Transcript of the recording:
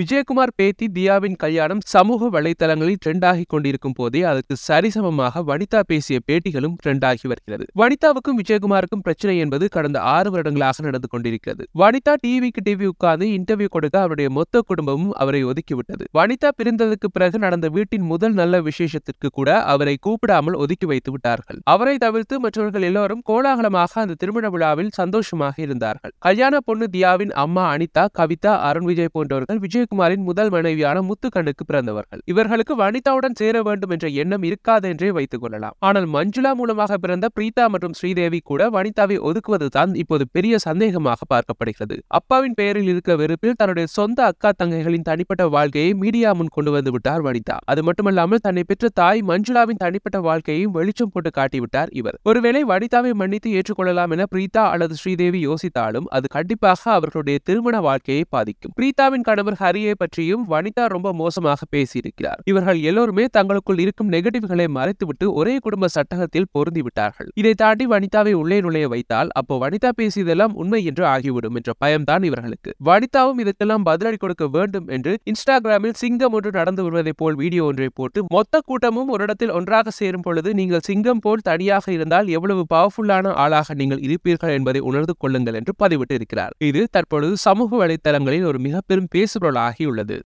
விஜயகுமார் பேத்தி தியாவின் கல்யாணம் சமூக வலைதளங்களில் ட்ரெண்டாகி கொண்டிருக்கும் போதே அதற்கு சரிசமமாக வனிதா பேசிய பேட்டிகளும் ட்ரெண்டாகி வருகிறது வனிதாவுக்கும் விஜயகுமாருக்கும் பிரச்சனை என்பது கடந்த ஆறு வருடங்களாக நடந்து கொண்டிருக்கிறது வனிதா டிவிக்கு டிவி உட்கார்ந்து இன்டர்வியூ கொடுக்க அவருடைய மொத்த குடும்பமும் அவரை ஒதுக்கிவிட்டது வனிதா பிரிந்ததுக்கு பிறகு நடந்த வீட்டின் முதல் நல்ல விசேஷத்திற்கு கூட அவரை கூப்பிடாமல் ஒதுக்கி வைத்து விட்டார்கள் அவரை தவிர்த்து மற்றவர்கள் எல்லோரும் கோலாகலமாக அந்த திருமண விழாவில் சந்தோஷமாக இருந்தார்கள் கல்யாண பொண்ணு தியாவின் அம்மா அனிதா கவிதா அருண் விஜய் போன்றவர்கள் விஜய் விஜயகுமாரின் முதல் மனைவியான முத்துக்கண்ணுக்கு பிறந்தவர்கள் இவர்களுக்கு வனிதாவுடன் சேர வேண்டும் என்ற எண்ணம் இருக்காது என்றே வைத்துக் கொள்ளலாம் ஆனால் மஞ்சுளா மூலமாக பிறந்த பிரீதா மற்றும் ஸ்ரீதேவி கூட வனிதாவை ஒதுக்குவது தான் இப்போது பெரிய சந்தேகமாக பார்க்கப்படுகிறது அப்பாவின் பெயரில் இருக்க வெறுப்பில் தன்னுடைய சொந்த அக்கா தங்கைகளின் தனிப்பட்ட வாழ்க்கையை மீடியா முன் கொண்டு வந்து விட்டார் வனிதா அது மட்டுமல்லாமல் தன்னை பெற்ற தாய் மஞ்சுளாவின் தனிப்பட்ட வாழ்க்கையையும் வெளிச்சம் போட்டு காட்டிவிட்டார் இவர் ஒருவேளை வனிதாவை மன்னித்து ஏற்றுக்கொள்ளலாம் என பிரீதா அல்லது ஸ்ரீதேவி யோசித்தாலும் அது கண்டிப்பாக அவர்களுடைய திருமண வாழ்க்கையை பாதிக்கும் பிரீதாவின் கணவர் ஹரியை பற்றியும் வனிதா ரொம்ப மோசமாக பேசியிருக்கிறார் இவர்கள் எல்லோருமே தங்களுக்குள் இருக்கும் நெகட்டிவ்களை மறைத்துவிட்டு ஒரே குடும்ப சட்டகத்தில் பொருந்தி விட்டார்கள் இதை தாண்டி வனிதாவை உள்ளே நுழைய வைத்தால் அப்போ வனிதா பேசியதெல்லாம் உண்மை என்று ஆகிவிடும் என்ற பயம்தான் இவர்களுக்கு வனிதாவும் இதற்கெல்லாம் பதிலடி கொடுக்க வேண்டும் என்று இன்ஸ்டாகிராமில் சிங்கம் ஒன்று நடந்து வருவதை போல் வீடியோ ஒன்றை போட்டு மொத்த கூட்டமும் ஒரு இடத்தில் ஒன்றாக சேரும் பொழுது நீங்கள் சிங்கம் போல் தனியாக இருந்தால் எவ்வளவு பவர்ஃபுல்லான ஆளாக நீங்கள் இருப்பீர்கள் என்பதை உணர்ந்து கொள்ளுங்கள் என்று பதிவிட்டு இருக்கிறார் இது தற்பொழுது சமூக வலைதளங்களில் ஒரு மிக பெரும் பேசுபொருள் ஆகியுள்ளது